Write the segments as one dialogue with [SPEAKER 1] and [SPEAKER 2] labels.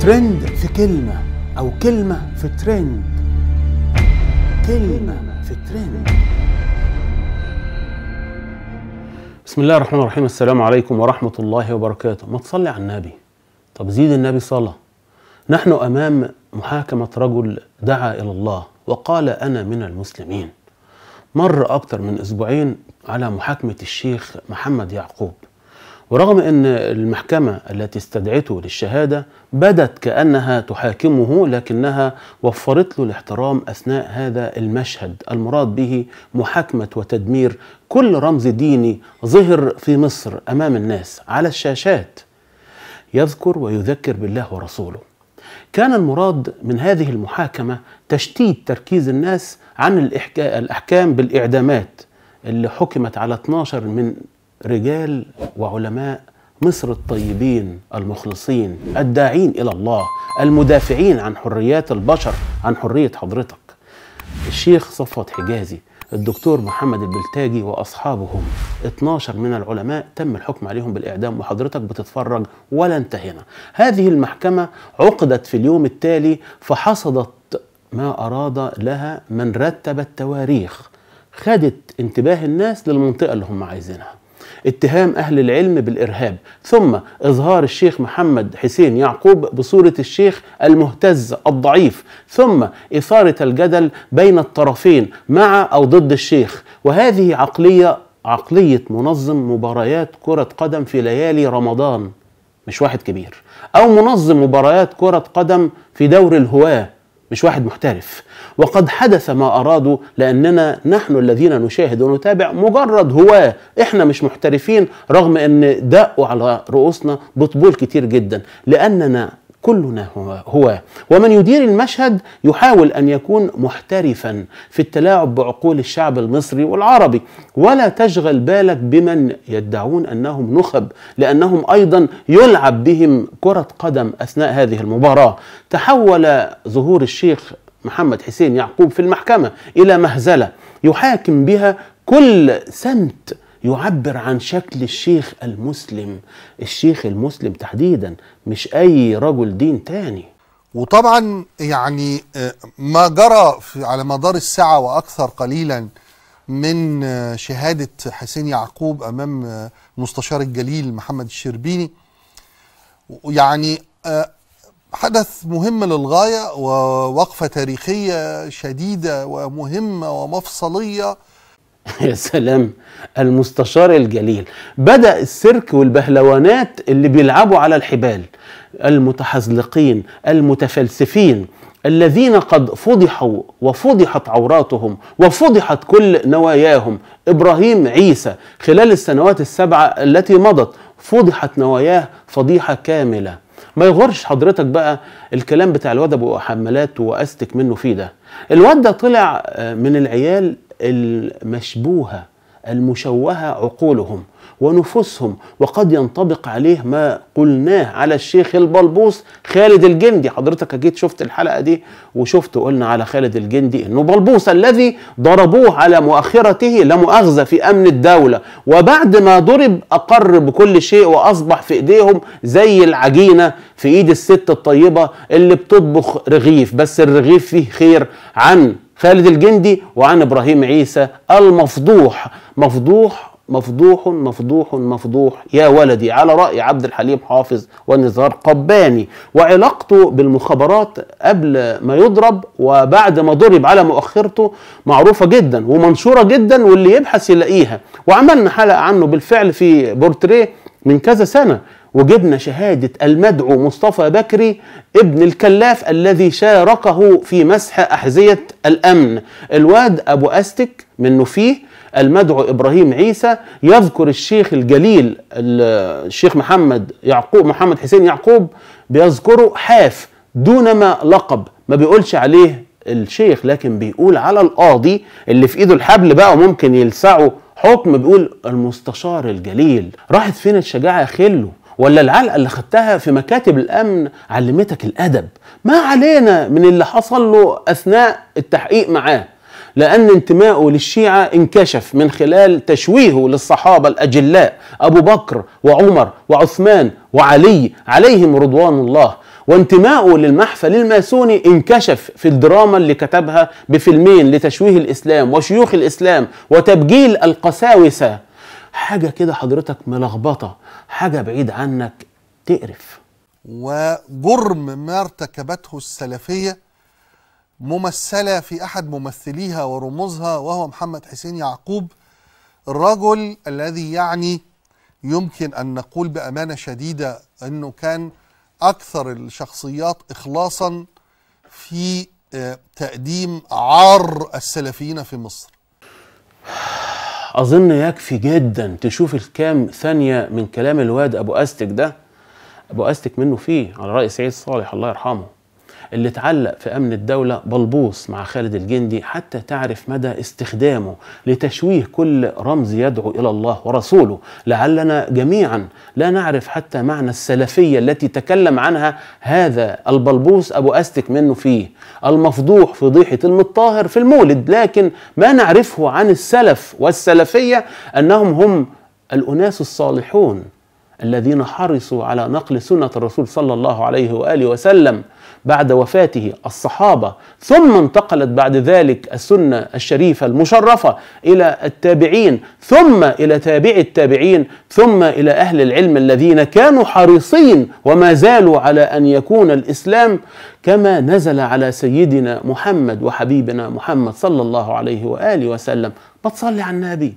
[SPEAKER 1] ترند في كلمة أو كلمة في ترند كلمة في ترند بسم الله الرحمن الرحيم السلام عليكم ورحمة الله وبركاته ما تصلي على النبي طب زيد النبي صلاة نحن أمام محاكمة رجل دعا إلى الله وقال أنا من المسلمين مر أكثر من أسبوعين على محاكمة الشيخ محمد يعقوب ورغم أن المحكمة التي استدعته للشهادة بدت كأنها تحاكمه لكنها وفرت له الاحترام أثناء هذا المشهد المراد به محاكمة وتدمير كل رمز ديني ظهر في مصر أمام الناس على الشاشات يذكر ويذكر بالله ورسوله كان المراد من هذه المحاكمة تشتيت تركيز الناس عن الإحكام بالإعدامات اللي حكمت على 12 من رجال وعلماء مصر الطيبين المخلصين الداعين الى الله المدافعين عن حريات البشر عن حريه حضرتك الشيخ صفوت حجازي الدكتور محمد البلتاجي واصحابهم 12 من العلماء تم الحكم عليهم بالاعدام وحضرتك بتتفرج ولا انتهينا هذه المحكمه عقدت في اليوم التالي فحصدت ما اراد لها من رتب التواريخ خدت انتباه الناس للمنطقه اللي هم عايزينها اتهام أهل العلم بالإرهاب ثم إظهار الشيخ محمد حسين يعقوب بصورة الشيخ المهتز الضعيف ثم إثارة الجدل بين الطرفين مع أو ضد الشيخ وهذه عقلية عقلية منظم مباريات كرة قدم في ليالي رمضان مش واحد كبير أو منظم مباريات كرة قدم في دور الهواة مش واحد محترف وقد حدث ما أرادوا لأننا نحن الذين نشاهد ونتابع مجرد هواة إحنا مش محترفين رغم أن دقوا على رؤوسنا بطبول كتير جدا لأننا كلنا هو, هو ومن يدير المشهد يحاول ان يكون محترفا في التلاعب بعقول الشعب المصري والعربي ولا تشغل بالك بمن يدعون انهم نخب لانهم ايضا يلعب بهم كره قدم اثناء هذه المباراه تحول ظهور الشيخ محمد حسين يعقوب في المحكمه الى مهزله يحاكم بها كل سمت يعبر عن شكل الشيخ المسلم الشيخ المسلم تحديدا
[SPEAKER 2] مش أي رجل دين تاني وطبعا يعني آه، ما جرى على مدار الساعة وأكثر قليلا من آه، شهادة حسين يعقوب أمام آه، مستشار الجليل محمد الشربيني يعني حدث مهم للغاية ووقفة تاريخية شديدة ومهمة ومفصلية
[SPEAKER 1] يا سلام المستشار الجليل بدأ السيرك والبهلوانات اللي بيلعبوا على الحبال المتحزلقين المتفلسفين الذين قد فضحوا وفضحت عوراتهم وفضحت كل نواياهم ابراهيم عيسى خلال السنوات السبعه التي مضت فضحت نواياه فضيحه كامله ما يغرش حضرتك بقى الكلام بتاع الواد ابو حمالات واستك منه فيه ده الواد ده طلع آه، من العيال المشبوهه المشوهه عقولهم ونفوسهم وقد ينطبق عليه ما قلناه على الشيخ البلبوس خالد الجندي حضرتك اكيد شفت الحلقه دي وشفت قلنا على خالد الجندي انه بلبوس الذي ضربوه على مؤخرته لمؤاخذه في امن الدوله وبعد ما ضرب اقر بكل شيء واصبح في ايديهم زي العجينه في ايد الست الطيبه اللي بتطبخ رغيف بس الرغيف فيه خير عن خالد الجندي وعن ابراهيم عيسى المفضوح مفضوح مفضوح مفضوح مفضوح يا ولدي على رأي عبد الحليم حافظ ونزار قباني وعلاقته بالمخابرات قبل ما يضرب وبعد ما ضرب على مؤخرته معروفة جدا ومنشورة جدا واللي يبحث يلاقيها وعملنا حلقة عنه بالفعل في بورتريه من كذا سنة وجبنا شهادة المدعو مصطفى بكري ابن الكلاف الذي شاركه في مسح أحذية الأمن الواد أبو أستك منه فيه المدعو إبراهيم عيسى يذكر الشيخ الجليل الشيخ محمد يعقوب محمد حسين يعقوب بيذكره حاف دونما لقب ما بيقولش عليه الشيخ لكن بيقول على القاضي اللي في ايده الحبل بقى وممكن يلسعه حكم بيقول المستشار الجليل راحت فين الشجاعة يا خلو ولا العلقه اللي خدتها في مكاتب الامن علمتك الادب ما علينا من اللي حصل له اثناء التحقيق معاه لأن انتمائه للشيعة انكشف من خلال تشويهه للصحابة الأجلاء أبو بكر وعمر وعثمان وعلي عليهم رضوان الله وانتمائه للمحفل الماسوني انكشف في الدراما اللي كتبها بفيلمين لتشويه الإسلام وشيوخ الإسلام وتبجيل القساوسة حاجه كده حضرتك ملخبطه حاجه بعيد عنك تقرف
[SPEAKER 2] وجرم ما ارتكبته السلفيه ممثله في احد ممثليها ورموزها وهو محمد حسين يعقوب الرجل الذي يعني يمكن ان نقول بامانه شديده انه كان اكثر الشخصيات اخلاصا في آه، تقديم عار السلفيين في مصر
[SPEAKER 1] اظن يكفي جدا تشوف الكام ثانيه من كلام الواد ابو استك ده ابو استك منه فيه على راي سعيد صالح الله يرحمه اللي اتعلق في أمن الدولة بلبوص مع خالد الجندي حتى تعرف مدى استخدامه لتشويه كل رمز يدعو إلى الله ورسوله لعلنا جميعا لا نعرف حتى معنى السلفية التي تكلم عنها هذا البلبوس أبو أستك منه فيه المفضوح فضيحة المطاهر في المولد لكن ما نعرفه عن السلف والسلفية أنهم هم الأناس الصالحون الذين حرصوا على نقل سنة الرسول صلى الله عليه وآله وسلم بعد وفاته الصحابه ثم انتقلت بعد ذلك السنه الشريفه المشرفه الى التابعين ثم الى تابع التابعين ثم الى اهل العلم الذين كانوا حريصين وما زالوا على ان يكون الاسلام كما نزل على سيدنا محمد وحبيبنا محمد صلى الله عليه واله وسلم ما تصلي على النبي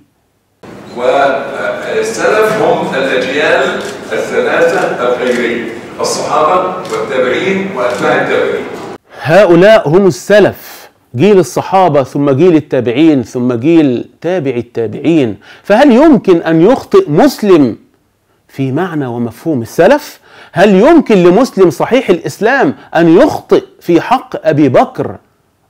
[SPEAKER 2] والسلف هم الاجيال الثلاثه الخيريه الصحابة والتابعين وأتباع التابعين
[SPEAKER 1] هؤلاء هم السلف جيل الصحابة ثم جيل التابعين ثم جيل تابع التابعين فهل يمكن أن يخطئ مسلم في معنى ومفهوم السلف؟ هل يمكن لمسلم صحيح الإسلام أن يخطئ في حق أبي بكر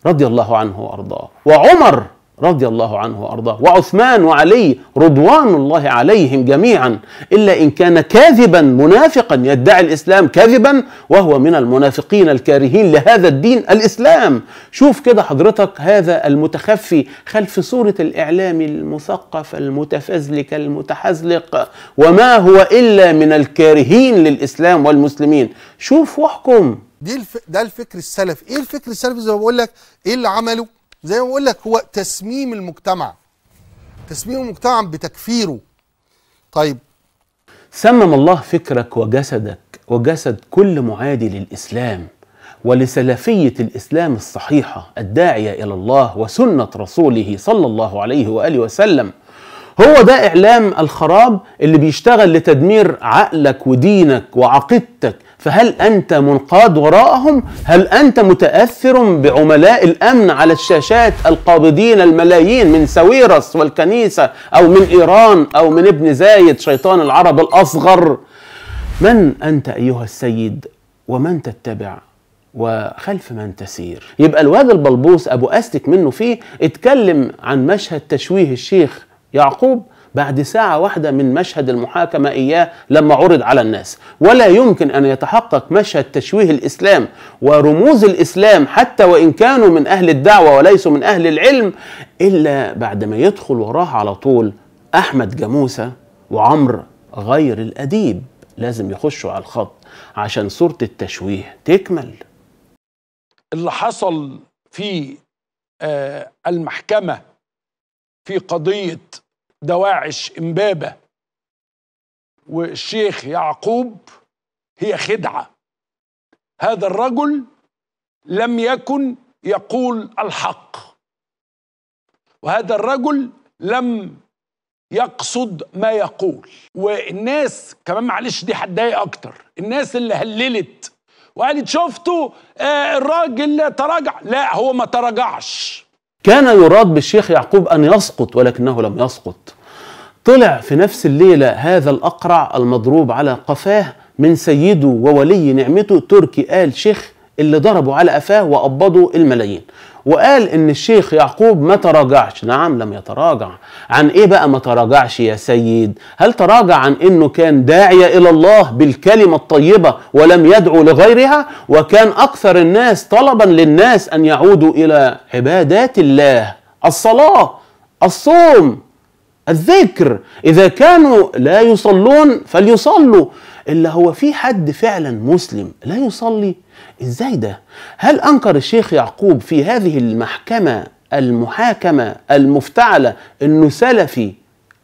[SPEAKER 1] رضي الله عنه وأرضاه وعمر رضي الله عنه وارضاه وعثمان وعلي رضوان الله عليهم جميعا الا ان كان كاذبا منافقا يدعي الاسلام كاذبا وهو من المنافقين الكارهين لهذا الدين الاسلام شوف كده حضرتك هذا المتخفي خلف صوره الاعلام المثقف المتفزلك المتحزلق وما هو الا من الكارهين للاسلام والمسلمين
[SPEAKER 2] شوف واحكم دي ده الفكر السلفي ايه الفكر السلفي زي ما بقول لك ايه اللي عمله زي ما بقول لك هو تسميم المجتمع تسميم المجتمع بتكفيره طيب سمم الله فكرك وجسدك وجسد
[SPEAKER 1] كل معادي للإسلام ولسلفية الإسلام الصحيحة الداعية إلى الله وسنة رسوله صلى الله عليه وآله وسلم هو ده إعلام الخراب اللي بيشتغل لتدمير عقلك ودينك وعقيدتك فهل أنت منقاد وراءهم؟ هل أنت متأثر بعملاء الأمن على الشاشات القابضين الملايين من سويرس والكنيسة أو من إيران أو من ابن زايد شيطان العرب الأصغر؟ من أنت أيها السيد؟ ومن تتبع؟ وخلف من تسير يبقى الواد البلبوس أبو أستك منه فيه اتكلم عن مشهد تشويه الشيخ يعقوب بعد ساعة واحدة من مشهد المحاكمة إياه لما عرض على الناس ولا يمكن أن يتحقق مشهد تشويه الإسلام ورموز الإسلام حتى وإن كانوا من أهل الدعوة وليسوا من أهل العلم إلا بعد ما يدخل وراه على طول أحمد جاموسة وعمر غير الأديب لازم يخشوا على الخط عشان صورة التشويه تكمل
[SPEAKER 2] اللي حصل في آه، المحكمة في قضية دواعش
[SPEAKER 1] امبابه والشيخ يعقوب هي خدعه هذا الرجل لم يكن يقول الحق وهذا الرجل لم يقصد ما يقول والناس كمان معلش دي هتضايق اكتر الناس اللي هللت وقالت شفتوا آه الراجل تراجع لا هو ما تراجعش كان يراد بالشيخ يعقوب أن يسقط ولكنه لم يسقط طلع في نفس الليلة هذا الأقرع المضروب على قفاه من سيده وولي نعمته تركي آل شيخ اللي ضربوا على قفاه وقبضوا الملايين وقال ان الشيخ يعقوب ما تراجعش نعم لم يتراجع عن ايه بقى ما تراجعش يا سيد هل تراجع عن انه كان داعية الى الله بالكلمة الطيبة ولم يدعو لغيرها وكان اكثر الناس طلبا للناس ان يعودوا الى عبادات الله الصلاة الصوم الذكر اذا كانوا لا يصلون فليصلوا اللي هو في حد فعلا مسلم لا يصلي ازاي ده هل انكر الشيخ يعقوب في هذه المحكمه المحاكمه المفتعله انه سلفي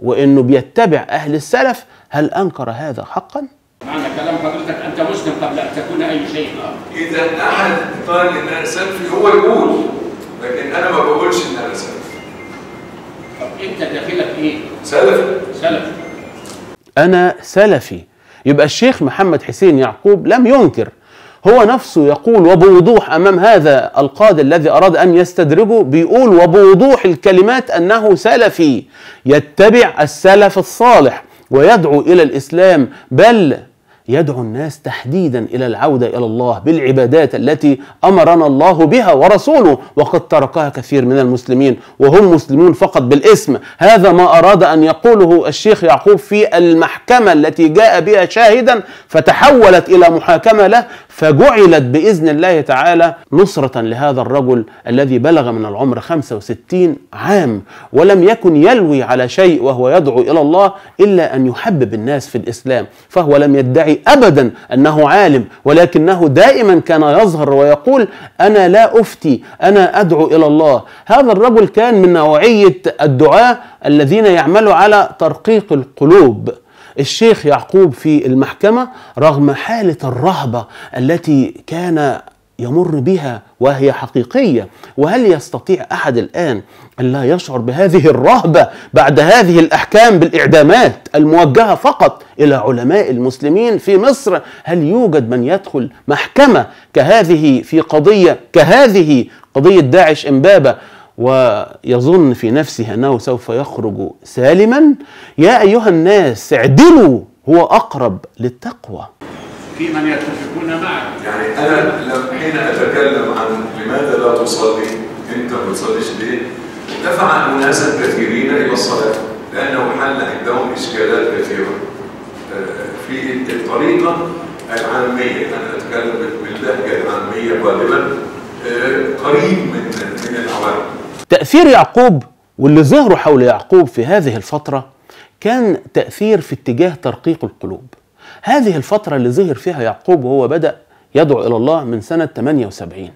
[SPEAKER 1] وانه بيتبع اهل السلف هل انكر هذا حقا معنى كلام حضرتك انت مسلم قبل ان تكون اي شيء اخر اذا احد قال ان انا سلفي هو يقول لكن انا ما بقولش ان انا سلفي طب انت داخلك ايه سلفي سلفي انا سلفي يبقى الشيخ محمد حسين يعقوب لم ينكر هو نفسه يقول وبوضوح امام هذا القاضي الذي اراد ان يستدرجه بيقول وبوضوح الكلمات انه سلفي يتبع السلف الصالح ويدعو الى الاسلام بل يدعو الناس تحديدا الى العوده الى الله بالعبادات التي امرنا الله بها ورسوله وقد تركها كثير من المسلمين وهم مسلمون فقط بالاسم هذا ما اراد ان يقوله الشيخ يعقوب في المحكمه التي جاء بها شاهدا فتحولت الى محاكمه له فجعلت باذن الله تعالى نصره لهذا الرجل الذي بلغ من العمر 65 عام ولم يكن يلوي على شيء وهو يدعو الى الله الا ان يحبب الناس في الاسلام فهو لم يدعي ابدا انه عالم ولكنه دائما كان يظهر ويقول انا لا افتي انا ادعو الى الله هذا الرجل كان من نوعيه الدعاه الذين يعملوا على ترقيق القلوب الشيخ يعقوب في المحكمة رغم حالة الرهبة التي كان يمر بها وهي حقيقية وهل يستطيع أحد الآن أن لا يشعر بهذه الرهبة بعد هذه الأحكام بالإعدامات الموجهة فقط إلى علماء المسلمين في مصر هل يوجد من يدخل محكمة كهذه في قضية كهذه قضية داعش إمبابة ويظن في نفسه أنه سوف يخرج سالما يا أيها الناس اعدلوا هو أقرب للتقوى
[SPEAKER 2] في من يتفقون معك يعني أنا حين أتكلم عن لماذا لا تصلي أنت ما بتصليش ليه دفع أناسا كثيرين إلى الصلاة لأنه حل عندهم إشكالات كثيرة آه، في الطريقة العامية أنا أتكلم باللهجة العامية غالبا آه، قريب من من العوام
[SPEAKER 1] تأثير يعقوب واللي ظهروا حول يعقوب في هذه الفترة كان تأثير في اتجاه ترقيق القلوب هذه الفترة اللي ظهر فيها يعقوب وهو بدأ يدعو إلى الله من سنة 78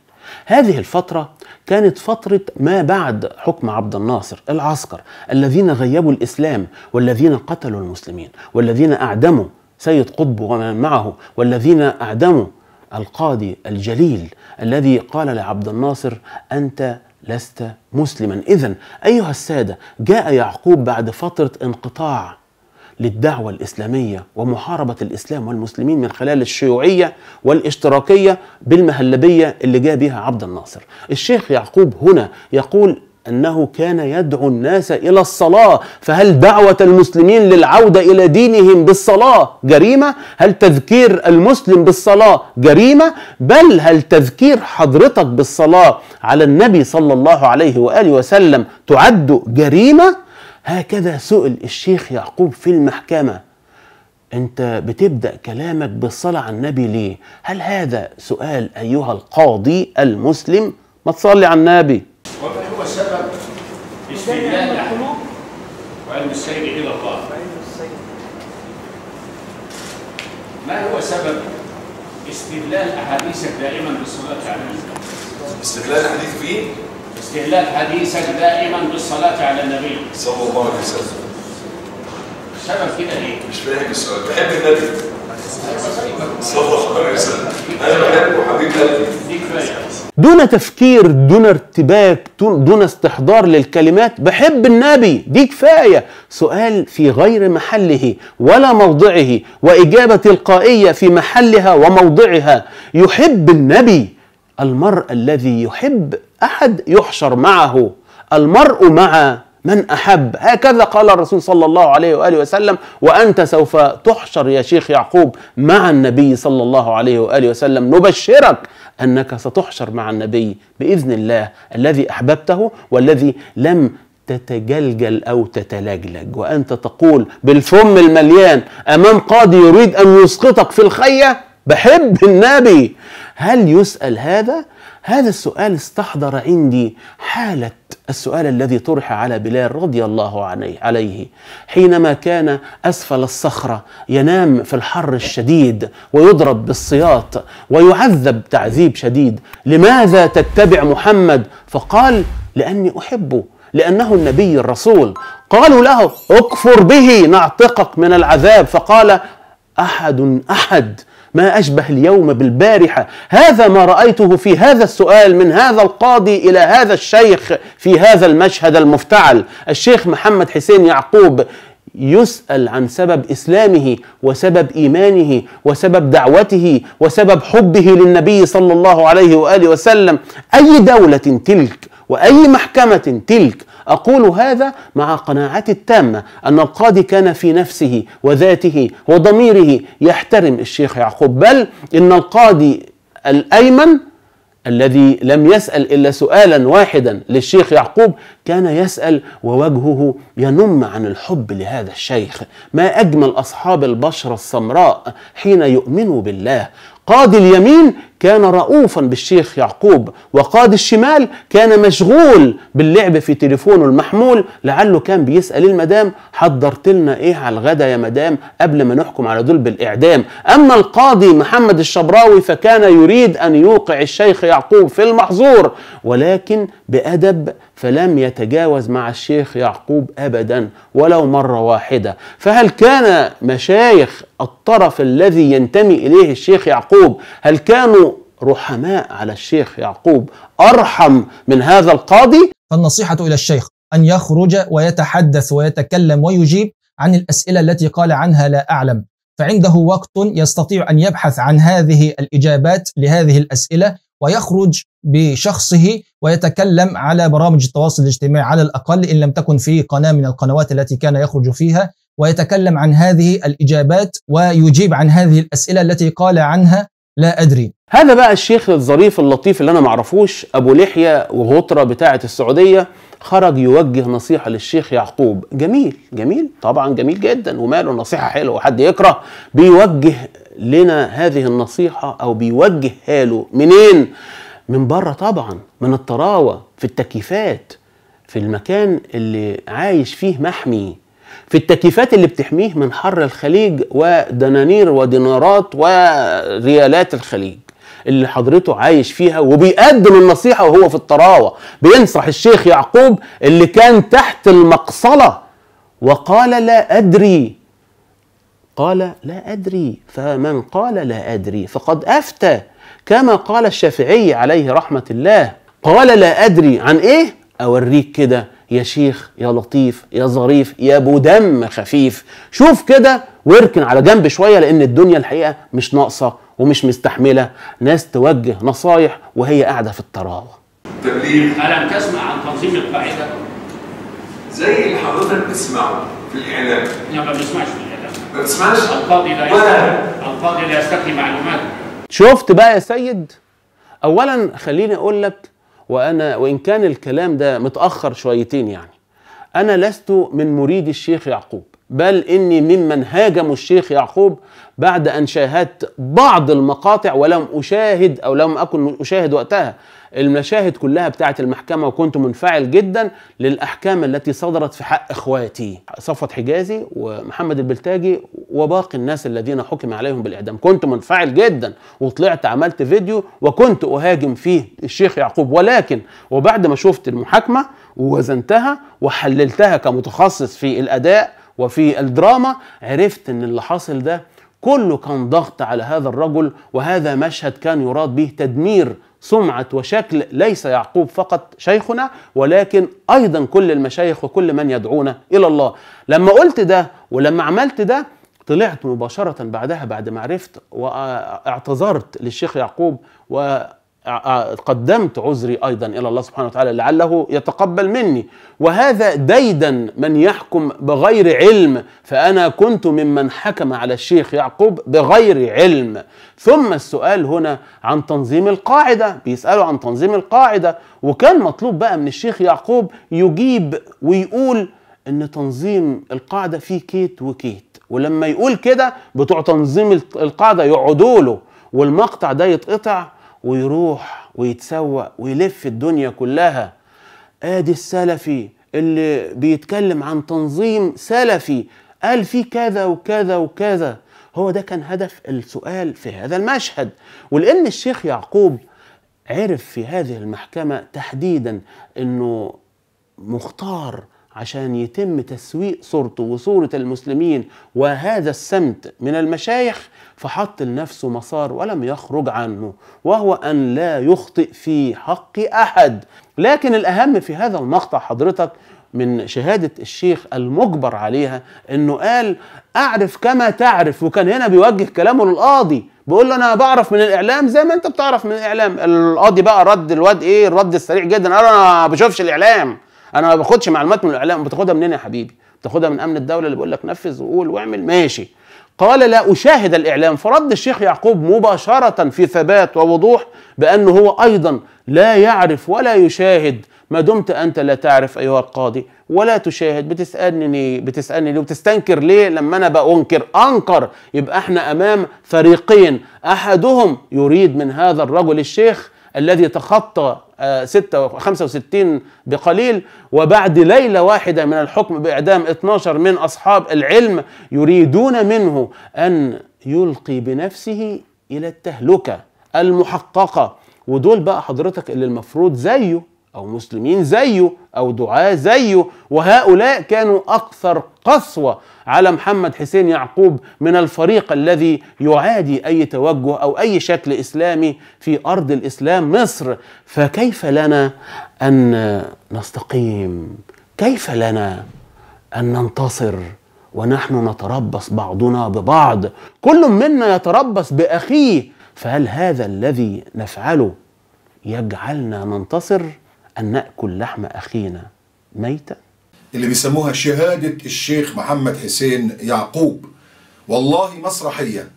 [SPEAKER 1] هذه الفترة كانت فترة ما بعد حكم عبد الناصر العسكر الذين غيبوا الإسلام والذين قتلوا المسلمين والذين أعدموا سيد قطب ومن معه والذين أعدموا القاضي الجليل الذي قال لعبد الناصر أنت لست مسلما اذا ايها الساده جاء يعقوب بعد فتره انقطاع للدعوه الاسلاميه ومحاربه الاسلام والمسلمين من خلال الشيوعيه والاشتراكيه بالمهلبيه اللي جاء بها عبد الناصر الشيخ يعقوب هنا يقول أنه كان يدعو الناس إلى الصلاة فهل دعوة المسلمين للعودة إلى دينهم بالصلاة جريمة؟ هل تذكير المسلم بالصلاة جريمة؟ بل هل تذكير حضرتك بالصلاة على النبي صلى الله عليه وآله وسلم تعد جريمة؟ هكذا سئل الشيخ يعقوب في المحكمة انت بتبدا كلامك بالصلاه على النبي ليه هل هذا سؤال ايها القاضي المسلم ما تصلي على النبي ومن هو سبب استدلال القلوب وعلم السير إلى الله ما هو سبب استدلال أحاديثك دائما بالصلاة على النبي استدلال حديث فيه استدلال حديثك دائما بالصلاة على النبي صلى الله عليه وسلم
[SPEAKER 2] سبب كده ليه؟ مش فاهم السؤال بحب النبي
[SPEAKER 1] دون تفكير دون ارتباك دون استحضار للكلمات بحب النبي دي كفايه سؤال في غير محله ولا موضعه واجابه تلقائيه في محلها وموضعها يحب النبي المرء الذي يحب احد يحشر معه المرء مع من أحب هكذا قال الرسول صلى الله عليه وآله وسلم وأنت سوف تحشر يا شيخ يعقوب مع النبي صلى الله عليه وآله وسلم نبشرك أنك ستحشر مع النبي بإذن الله الذي أحببته والذي لم تتجلجل أو تتلجلج وأنت تقول بالفم المليان أمام قاضي يريد أن يسقطك في الخية بحب النبي هل يسأل هذا هذا السؤال استحضر عندي حالة السؤال الذي طرح على بلال رضي الله عليه حينما كان أسفل الصخرة ينام في الحر الشديد ويضرب بالسياط ويعذب تعذيب شديد لماذا تتبع محمد فقال لأني أحبه لأنه النبي الرسول قالوا له اكفر به نعتقك من العذاب فقال أحد أحد ما أشبه اليوم بالبارحة هذا ما رأيته في هذا السؤال من هذا القاضي إلى هذا الشيخ في هذا المشهد المفتعل الشيخ محمد حسين يعقوب يسأل عن سبب إسلامه وسبب إيمانه وسبب دعوته وسبب حبه للنبي صلى الله عليه وآله وسلم أي دولة تلك وأي محكمة تلك أقول هذا مع قناعتي التامة أن القاضي كان في نفسه وذاته وضميره يحترم الشيخ يعقوب بل إن القاضي الأيمن الذي لم يسأل إلا سؤالا واحدا للشيخ يعقوب كان يسأل ووجهه ينم عن الحب لهذا الشيخ ما أجمل أصحاب البشرة السمراء حين يؤمنوا بالله قاضي اليمين كان رؤوفا بالشيخ يعقوب وقاضي الشمال كان مشغول باللعب في تليفونه المحمول لعله كان بيسأل المدام حضرت لنا ايه على الغدا يا مدام قبل ما نحكم على دول بالإعدام أما القاضي محمد الشبراوي فكان يريد أن يوقع الشيخ يعقوب في المحظور ولكن بأدب فلم يتجاوز مع الشيخ يعقوب ابدا ولو مره واحده فهل كان مشايخ الطرف الذي ينتمي اليه الشيخ يعقوب هل كانوا رحماء على الشيخ يعقوب ارحم من هذا القاضي النصيحه الى الشيخ ان يخرج ويتحدث ويتكلم ويجيب عن الاسئله التي قال عنها لا اعلم فعنده وقت يستطيع ان يبحث عن هذه الاجابات لهذه الاسئله ويخرج بشخصه ويتكلم على برامج التواصل الاجتماعي على الأقل إن لم تكن في قناة من القنوات التي كان يخرج فيها ويتكلم عن هذه الإجابات ويجيب عن هذه الأسئلة التي قال عنها لا أدري هذا بقى الشيخ الظريف اللطيف اللي أنا معرفوش أبو لحية وغطرة بتاعة السعودية خرج يوجه نصيحة للشيخ يعقوب جميل جميل طبعا جميل جدا وماله نصيحة حلوة وحد يكره بيوجه لنا هذه النصيحة أو بيوجه له منين من بره طبعا من الطراوه في التكييفات في المكان اللي عايش فيه محمي في التكييفات اللي بتحميه من حر الخليج ودنانير ودينارات وريالات الخليج اللي حضرته عايش فيها وبيقدم النصيحة وهو في الطراوة بينصح الشيخ يعقوب اللي كان تحت المقصلة وقال لا أدري قال لا أدري فمن قال لا أدري فقد أفتى كما قال الشافعي عليه رحمة الله قال لا أدري عن إيه أوريك كده يا شيخ يا لطيف يا ظريف يا أبو دم خفيف شوف كده واركن على جنب شوية لأن الدنيا الحقيقة مش ناقصة ومش مستحملة ناس توجه نصايح وهي قاعدة في الطراوة تبليغ ألم تسمع عن تنظيم القاعدة؟ زي اللي حضرتك بتسمعه في الإعلام لا ما بنسمعش في الإعلام ما بتسمعش؟ القاضي لا يستخدم القاضي لا يستخدم معلوماته شفت بقى يا سيد اولا خليني اقول لك وانا وان كان الكلام ده متاخر شويتين يعني انا لست من مريد الشيخ يعقوب بل اني ممن هاجموا الشيخ يعقوب بعد ان شاهدت بعض المقاطع ولم اشاهد او لم اكن اشاهد وقتها المشاهد كلها بتاعه المحكمه وكنت منفعل جدا للاحكام التي صدرت في حق اخواتي صفوت حجازي ومحمد البلتاجي وباقي الناس الذين حكم عليهم بالاعدام كنت منفعل جدا وطلعت عملت فيديو وكنت اهاجم فيه الشيخ يعقوب ولكن وبعد ما شفت المحاكمه ووزنتها وحللتها كمتخصص في الاداء وفي الدراما عرفت ان اللي حاصل ده كله كان ضغط على هذا الرجل وهذا مشهد كان يراد به تدمير سمعة وشكل ليس يعقوب فقط شيخنا ولكن أيضا كل المشايخ وكل من يدعونا إلى الله لما قلت ده ولما عملت ده طلعت مباشرة بعدها بعد ما عرفت واعتذرت للشيخ يعقوب و قدمت عذري ايضا الى الله سبحانه وتعالى لعله يتقبل مني وهذا ديدا من يحكم بغير علم فانا كنت ممن حكم على الشيخ يعقوب بغير علم ثم السؤال هنا عن تنظيم القاعده بيسالوا عن تنظيم القاعده وكان مطلوب بقى من الشيخ يعقوب يجيب ويقول ان تنظيم القاعده فيه كيت وكيت ولما يقول كده بتوع تنظيم القاعده يقعدوا له والمقطع ده يتقطع ويروح ويتسوق ويلف الدنيا كلها ادي السلفي اللي بيتكلم عن تنظيم سلفي قال فيه كذا وكذا وكذا هو ده كان هدف السؤال في هذا المشهد ولان الشيخ يعقوب عرف في هذه المحكمه تحديدا انه مختار عشان يتم تسويق صورته وصوره المسلمين وهذا السمت من المشايخ فحط لنفسه مسار ولم يخرج عنه وهو أن لا يخطئ في حق أحد لكن الأهم في هذا المقطع حضرتك من شهادة الشيخ المجبر عليها أنه قال أعرف كما تعرف وكان هنا بيوجه كلامه للقاضي بيقول له انا بعرف من الاعلام زي ما انت بتعرف من الاعلام القاضي بقى رد الواد ايه الرد السريع جدا قال انا ما بشوفش الاعلام انا ما باخدش معلومات من الاعلام بتاخدها منين يا حبيبي بتاخدها من امن الدوله اللي بيقول لك نفذ وقول واعمل ماشي قال لا أشاهد الإعلام فرد الشيخ يعقوب مباشرة في ثبات ووضوح بأنه هو أيضا لا يعرف ولا يشاهد ما دمت أنت لا تعرف أيها القاضي ولا تشاهد بتسألني بتسألني ليه وبتستنكر ليه لما أنا بأنكر أنكر يبقى احنا أمام فريقين أحدهم يريد من هذا الرجل الشيخ الذي تخطى 65 آه، بقليل وبعد ليلة واحدة من الحكم بإعدام 12 من أصحاب العلم يريدون منه أن يلقي بنفسه إلى التهلكة المحققة ودول بقى حضرتك اللي المفروض زيه أو مسلمين زيه أو دعاة زيه وهؤلاء كانوا أكثر قسوة على محمد حسين يعقوب من الفريق الذي يعادي أي توجه أو أي شكل إسلامي في أرض الإسلام مصر فكيف لنا أن نستقيم كيف لنا أن ننتصر ونحن نتربص بعضنا ببعض كل منا يتربص بأخيه فهل هذا الذي نفعله يجعلنا ننتصر أن نأكل لحم أخينا
[SPEAKER 2] ميتا اللي بيسموها شهادة الشيخ محمد حسين يعقوب والله مسرحية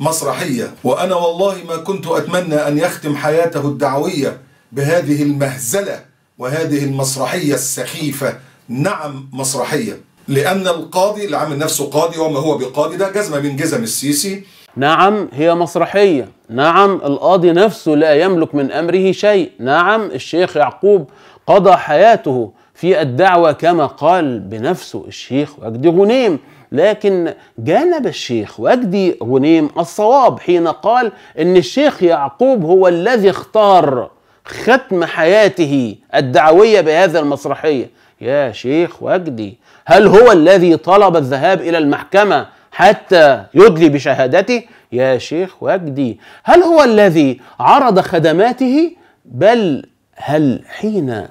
[SPEAKER 2] مسرحية وأنا والله ما كنت أتمنى أن يختم حياته الدعوية بهذه المهزلة وهذه المسرحية السخيفة نعم مسرحية لأن القاضي اللي عامل نفسه قاضي وما هو بقاضي ده جزمة من جزم السيسي
[SPEAKER 1] نعم هي مسرحية نعم القاضي نفسه لا يملك من أمره شيء نعم الشيخ يعقوب قضى حياته في الدعوة كما قال بنفسه الشيخ وجدي غنيم لكن جانب الشيخ وجدي غنيم الصواب حين قال إن الشيخ يعقوب هو الذي اختار ختم حياته الدعوية بهذا المسرحية يا شيخ وجدي هل هو الذي طلب الذهاب إلى المحكمة حتى يدلي بشهادته يا شيخ وجدي هل هو الذي عرض خدماته بل هل حين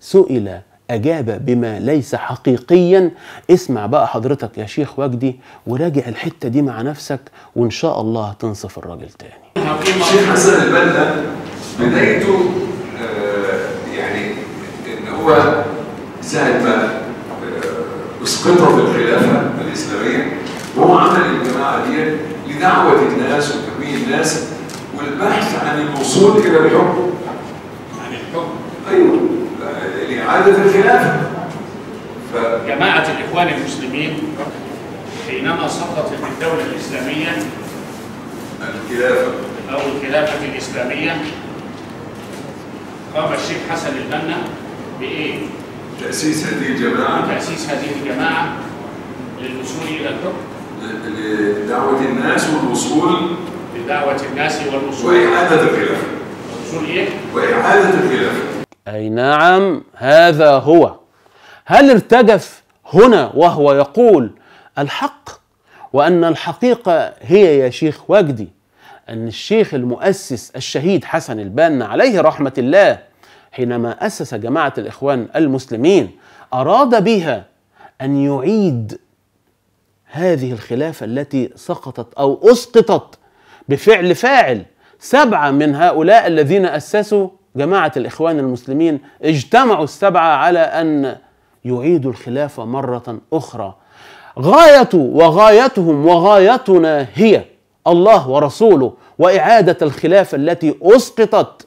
[SPEAKER 1] سئل أجاب بما ليس حقيقيا اسمع بقى حضرتك يا شيخ وجدي وراجع الحتة دي مع نفسك وإن شاء الله تنصف الراجل تاني
[SPEAKER 2] الشيخ حسن البلدة بدايته آه، يعني إن هو ساعة ما آه، أسقطه في الخلافة الإسلامية وهو عمل الجماعة دي لدعوة الناس وتكوين الناس والبحث عن الوصول إلى الحكم عن الحكم أيوه لإعادة الخلافة ف... جماعة الإخوان المسلمين
[SPEAKER 1] حينما سقطت الدولة الإسلامية الخلافة أو الخلافة الإسلامية قام الشيخ حسن البنا بإيه؟ تأسيس هذه الجماعة تأسيس هذه الجماعة للوصول إلى الحكم
[SPEAKER 2] لدعوة الناس والوصول لدعوة الناس والوصول وإعادة الخلافة الوصول إيه؟ وإعادة الخلافة
[SPEAKER 1] أي نعم هذا هو هل ارتجف هنا وهو يقول الحق وأن الحقيقة هي يا شيخ وجدي أن الشيخ المؤسس الشهيد حسن البنا عليه رحمة الله حينما أسس جماعة الإخوان المسلمين أراد بها أن يعيد هذه الخلافة التي سقطت أو أسقطت بفعل فاعل سبعة من هؤلاء الذين أسسوا جماعة الإخوان المسلمين اجتمعوا السبعة على أن يعيدوا الخلافة مرة أخرى غاية وغايتهم وغايتنا هي الله ورسوله وإعادة الخلافة التي أسقطت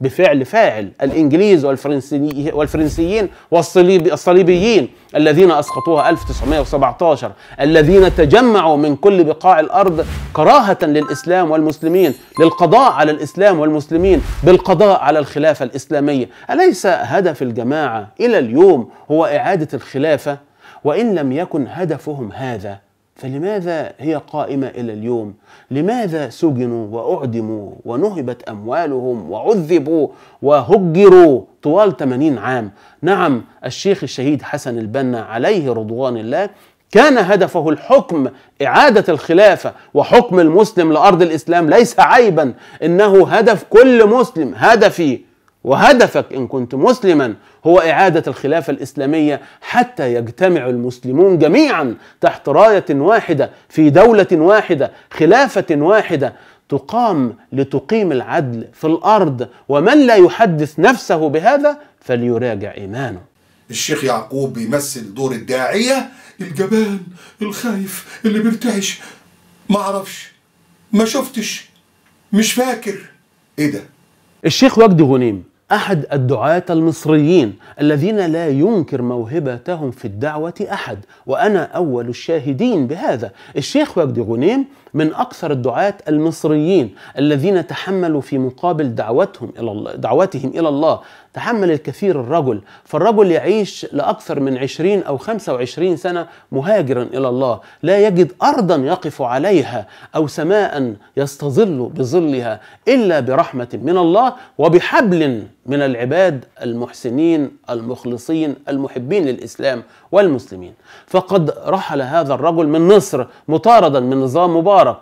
[SPEAKER 1] بفعل فاعل الإنجليز والفرنسي والفرنسيين والصليبيين الذين أسقطوها 1917 الذين تجمعوا من كل بقاع الأرض كراهة للإسلام والمسلمين للقضاء على الإسلام والمسلمين بالقضاء على الخلافة الإسلامية أليس هدف الجماعة إلى اليوم هو إعادة الخلافة وإن لم يكن هدفهم هذا فلماذا هي قائمة إلى اليوم؟ لماذا سجنوا وأعدموا ونهبت أموالهم وعذبوا وهجروا طوال 80 عام؟ نعم الشيخ الشهيد حسن البنا عليه رضوان الله كان هدفه الحكم إعادة الخلافة وحكم المسلم لأرض الإسلام ليس عيبا إنه هدف كل مسلم هدفي وهدفك ان كنت مسلما هو اعاده الخلافه الاسلاميه حتى يجتمع المسلمون جميعا تحت رايه واحده في دوله واحده خلافه واحده تقام لتقيم العدل في الارض ومن لا يحدث نفسه بهذا فليراجع ايمانه.
[SPEAKER 2] الشيخ يعقوب بيمثل دور الداعيه الجبان الخايف اللي بيرتعش ما اعرفش ما شفتش مش فاكر
[SPEAKER 1] ايه ده الشيخ وجدي غنيم أحد الدعاة المصريين الذين لا ينكر موهبتهم في الدعوة أحد وأنا أول الشاهدين بهذا الشيخ وجدي غنيم من أكثر الدعاة المصريين الذين تحملوا في مقابل دعوتهم إلى الله دعوتهم إلى الله تحمل الكثير الرجل فالرجل يعيش لأكثر من 20 أو 25 سنة مهاجرا إلى الله لا يجد أرضا يقف عليها أو سماء يستظل بظلها إلا برحمة من الله وبحبل من العباد المحسنين المخلصين المحبين للاسلام والمسلمين فقد رحل هذا الرجل من مصر مطاردا من نظام مبارك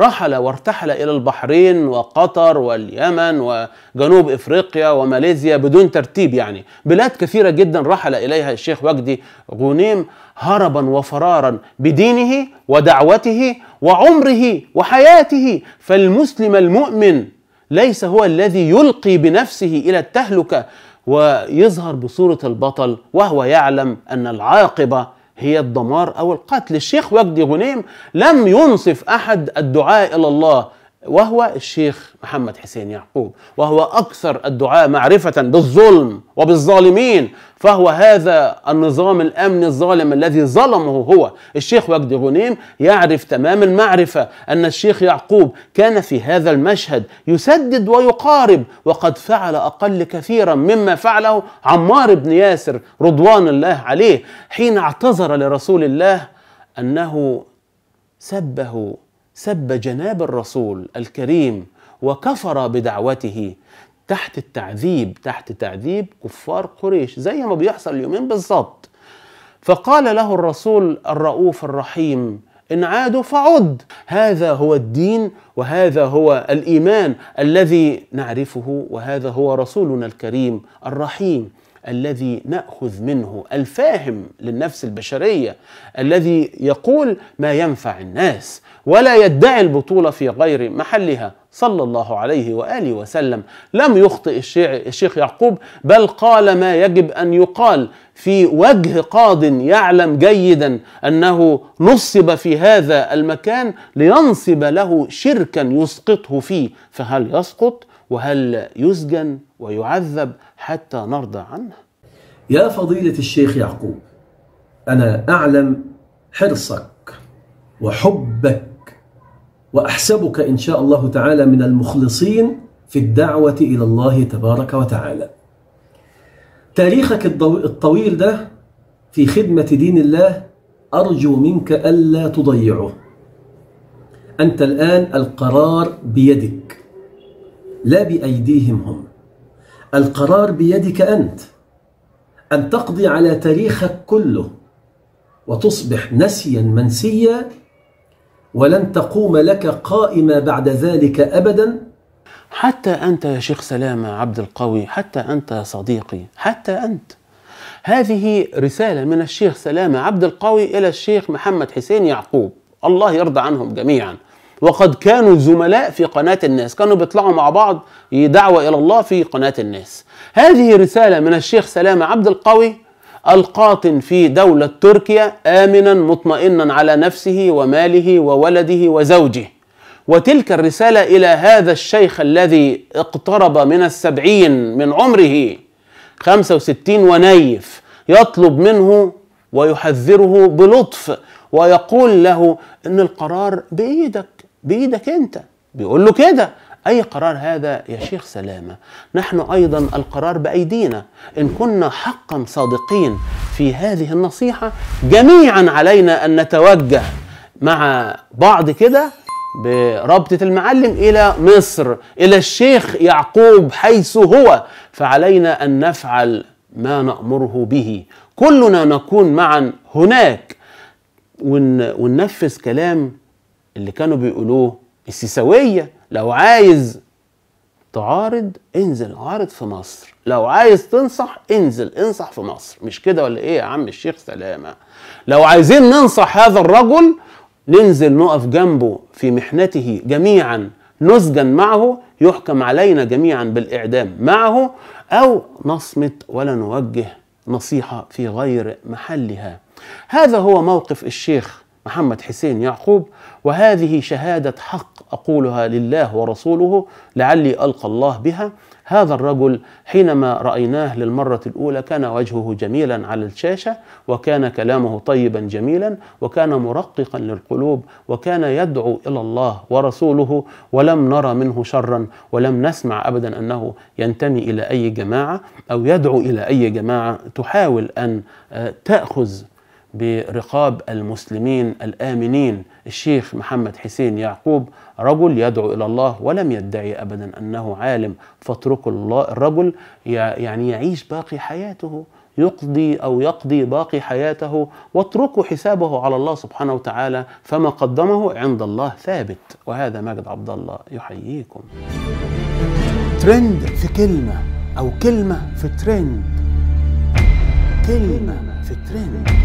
[SPEAKER 1] رحل وارتحل الى البحرين وقطر واليمن وجنوب افريقيا وماليزيا بدون ترتيب يعني بلاد كثيره جدا رحل اليها الشيخ وجدي غنيم هربا وفرارا بدينه ودعوته وعمره وحياته فالمسلم المؤمن ليس هو الذي يلقي بنفسه الى التهلكه ويظهر بصوره البطل وهو يعلم ان العاقبه هي الدمار او القتل الشيخ وجدي غنيم لم ينصف احد الدعاء الى الله وهو الشيخ محمد حسين يعقوب وهو اكثر الدعاء معرفه بالظلم وبالظالمين فهو هذا النظام الامني الظالم الذي ظلمه هو الشيخ وجدي غنيم يعرف تمام المعرفه ان الشيخ يعقوب كان في هذا المشهد يسدد ويقارب وقد فعل اقل كثيرا مما فعله عمار بن ياسر رضوان الله عليه حين اعتذر لرسول الله انه سبه سب جناب الرسول الكريم وكفر بدعوته تحت التعذيب تحت تعذيب كفار قريش زي ما بيحصل اليومين بالظبط فقال له الرسول الرؤوف الرحيم إن عادوا فعد هذا هو الدين وهذا هو الإيمان الذي نعرفه وهذا هو رسولنا الكريم الرحيم الذي ناخذ منه الفاهم للنفس البشريه الذي يقول ما ينفع الناس ولا يدعي البطوله في غير محلها صلى الله عليه واله وسلم لم يخطئ الشيخ يعقوب بل قال ما يجب ان يقال في وجه قاض يعلم جيدا انه نصب في هذا المكان لينصب له شركا يسقطه فيه فهل يسقط وهل يسجن ويعذب حتى نرضى عنه يا فضيلة الشيخ يعقوب أنا أعلم حرصك وحبك وأحسبك إن شاء الله تعالى من المخلصين في الدعوة إلى الله تبارك وتعالى تاريخك الطويل ده في خدمة دين الله أرجو منك ألا تضيعه أنت الآن القرار بيدك لا بأيديهم هم القرار بيدك أنت أن تقضي على تاريخك كله وتصبح نسيا منسيا ولن تقوم لك قائمة بعد ذلك أبدا حتى أنت يا شيخ سلامة عبد القوي حتى أنت صديقي حتى أنت هذه رسالة من الشيخ سلامة عبد القوي إلى الشيخ محمد حسين يعقوب الله يرضى عنهم جميعا وقد كانوا زملاء في قناة الناس كانوا بيطلعوا مع بعض دعوة إلى الله في قناة الناس هذه رسالة من الشيخ سلامة عبد القوي القاطن في دولة تركيا آمنا مطمئنا على نفسه وماله وولده وزوجه وتلك الرسالة إلى هذا الشيخ الذي اقترب من السبعين من عمره خمسة وستين ونيف يطلب منه ويحذره بلطف ويقول له ان القرار بايدك بايدك انت بيقول له كده اي قرار هذا يا شيخ سلامه نحن ايضا القرار بايدينا ان كنا حقا صادقين في هذه النصيحه جميعا علينا ان نتوجه مع بعض كده برابطة المعلم إلى مصر إلى الشيخ يعقوب حيث هو فعلينا أن نفعل ما نأمره به كلنا نكون معا هناك وننفذ كلام اللي كانوا بيقولوه السيساويه لو عايز تعارض انزل عارض في مصر لو عايز تنصح انزل انصح في مصر مش كده ولا ايه يا عم الشيخ سلامه لو عايزين ننصح هذا الرجل ننزل نقف جنبه في محنته جميعا نسجن معه يحكم علينا جميعا بالاعدام معه او نصمت ولا نوجه نصيحه في غير محلها هذا هو موقف الشيخ محمد حسين يعقوب وهذه شهادة حق أقولها لله ورسوله لعلي ألقى الله بها هذا الرجل حينما رأيناه للمرة الأولى كان وجهه جميلا على الشاشة وكان كلامه طيبا جميلا وكان مرققا للقلوب وكان يدعو إلى الله ورسوله ولم نرى منه شرا ولم نسمع أبدا أنه ينتمي إلى أي جماعة أو يدعو إلى أي جماعة تحاول أن آه، تأخذ برقاب المسلمين الآمنين الشيخ محمد حسين يعقوب رجل يدعو إلى الله ولم يدعي أبدا أنه عالم فاتركوا الله الرجل يعني يعيش باقي حياته يقضي أو يقضي باقي حياته واتركوا حسابه على الله سبحانه وتعالى فما قدمه عند الله ثابت وهذا ماجد عبد الله يحييكم ترند في كلمة أو كلمة في ترند كلمة في ترند